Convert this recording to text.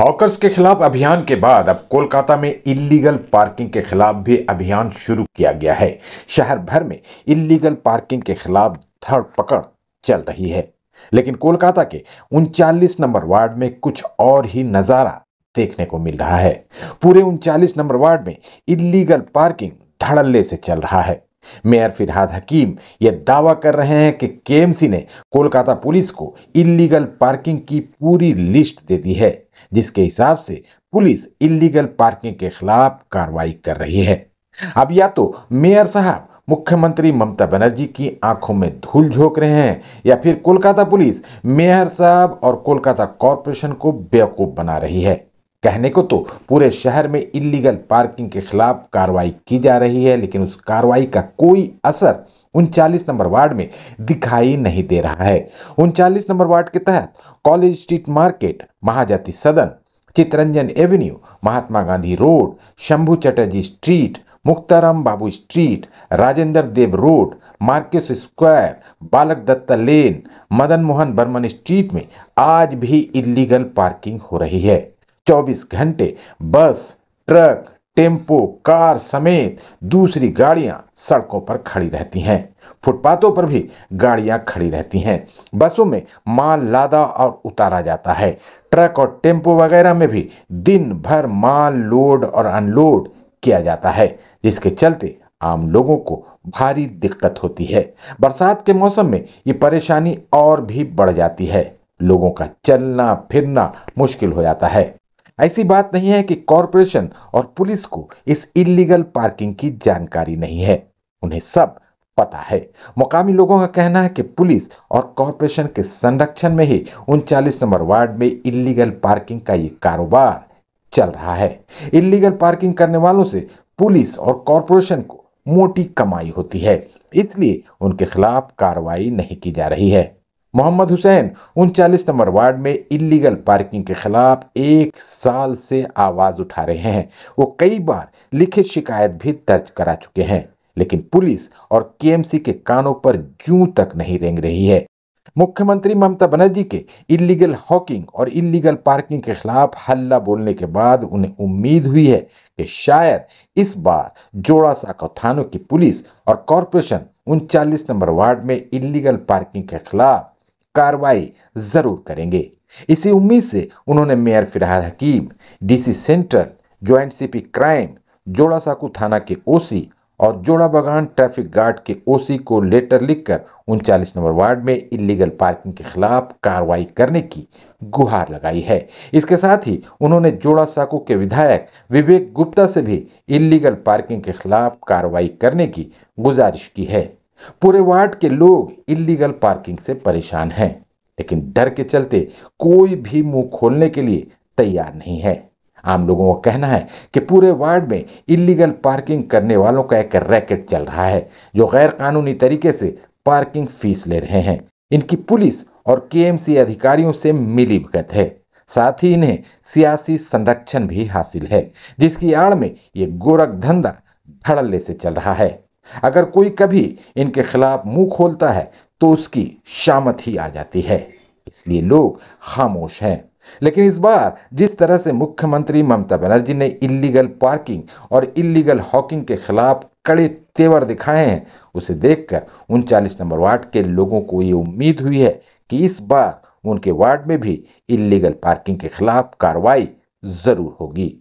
hawkers के खिलाफ अभियान के बाद अब कोलकाता में इलीगल पार्किंग के खिलाफ भी अभियान शुरू किया गया है शहर भर में इलीगल पार्किंग के खिलाफ धरपकड़ चल रही है लेकिन कोलकाता के उनचालीस नंबर वार्ड में कुछ और ही नजारा देखने को मिल रहा है पूरे उनचालीस नंबर वार्ड में इलीगल पार्किंग धड़ल्ले से चल रहा है मेयर फिरहाद हकीम यह दावा कर रहे हैं कि केएमसी ने कोलकाता पुलिस को इलीगल पार्किंग की पूरी लिस्ट दे दी है जिसके हिसाब से पुलिस इलीगल पार्किंग के खिलाफ कार्रवाई कर रही है अब या तो मेयर साहब मुख्यमंत्री ममता बनर्जी की आंखों में धूल झोंक रहे हैं या फिर कोलकाता पुलिस मेयर साहब और कोलकाता कॉरपोरेशन को बेवकूफ बना रही है कहने को तो पूरे शहर में इलीगल पार्किंग के खिलाफ कार्रवाई की जा रही है लेकिन उस कार्रवाई का कोई असर उनचालीस नंबर वार्ड में दिखाई नहीं दे रहा है उनचालीस नंबर वार्ड के तहत college street market Mahajati Sadan Chittaranjan avenue Mahatma Gandhi road Shambhu Chatterjee street Mukhtaram Babu street Rajendra Dev road Marquis square Balak Dutta lane Madan Mohan Burman street में आज भी इलीगल पार्किंग हो रही है 24 घंटे बस ट्रक टेम्पो कार समेत दूसरी गाड़ियां सड़कों पर खड़ी रहती हैं फुटपाथों पर भी गाड़ियां खड़ी रहती हैं बसों में माल लादा और उतारा जाता है ट्रक और टेम्पो वगैरह में भी दिन भर माल लोड और अनलोड किया जाता है जिसके चलते आम लोगों को भारी दिक्कत होती है बरसात के मौसम में ये परेशानी और भी बढ़ जाती है लोगों का चलना फिरना मुश्किल हो जाता है ऐसी बात नहीं है कि कॉरपोरेशन और पुलिस को इस इलीगल पार्किंग की जानकारी नहीं है उन्हें सब पता है मुकामी लोगों का कहना है कि पुलिस और कॉरपोरेशन के संरक्षण में ही उनचालीस नंबर वार्ड में इलीगल पार्किंग का ये कारोबार चल रहा है इलीगल पार्किंग करने वालों से पुलिस और कॉरपोरेशन को मोटी कमाई होती है इसलिए उनके खिलाफ कार्रवाई नहीं की जा रही है मोहम्मद हुसैन उनचालीस नंबर वार्ड में इलीगल पार्किंग के खिलाफ एक साल से आवाज उठा रहे हैं वो कई बार लिखित शिकायत भी दर्ज करा चुके हैं लेकिन पुलिस और केएमसी के कानों पर जू तक नहीं रेंग रही है मुख्यमंत्री ममता बनर्जी के इलीगल हॉकिंग और इलीगल पार्किंग के खिलाफ हल्ला बोलने के बाद उन्हें उम्मीद हुई है कि शायद इस बार जोड़ा जोड़ासा कौथानों की पुलिस और कॉरपोरेशन उनचालीस नंबर वार्ड में इलीगल पार्किंग के खिलाफ कार्रवाई जरूर करेंगे इसी उम्मीद से उन्होंने mayor Firhad Hakim DC central joint CP crime साकू थाना के ओसी और जोड़ा बगान ट्रैफिक गार्ड के ओसी को लेटर लिखकर उनचालीस नंबर वार्ड में इलीगल पार्किंग के खिलाफ कार्रवाई करने की गुहार लगाई है इसके साथ ही उन्होंने जोड़ा साकू के विधायक विवेक गुप्ता से भी इलीगल पार्किंग के खिलाफ कार्रवाई करने की गुजारिश की है पूरे वार्ड के लोग इलीगल पार्किंग से परेशान हैं लेकिन डर के चलते कोई भी मुंह खोलने के लिए तैयार नहीं है आम लोगों का कहना है कि पूरे वार्ड में इलीगल पार्किंग करने वालों का एक रैकेट चल रहा है जो गैर कानूनी तरीके से पार्किंग फीस ले रहे हैं इनकी पुलिस और के अधिकारियों से मिली भगत है साथ ही इन्हें सियासी संरक्षण भी हासिल है जिसकी आड़ में ये गोरख धंधा धड़ल्ले से चल रहा है अगर कोई कभी इनके खिलाफ मुंह खोलता है तो उसकी शामत ही आ जाती है इसलिए लोग खामोश हैं लेकिन इस बार जिस तरह से मुख्यमंत्री ममता बनर्जी ने इलीगल पार्किंग और इलीगल हॉकिंग के खिलाफ कड़े तेवर दिखाए हैं उसे देखकर उनचालीस नंबर वार्ड के लोगों को ये उम्मीद हुई है कि इस बार उनके वार्ड में भी इलीगल पार्किंग के खिलाफ कार्रवाई ज़रूर होगी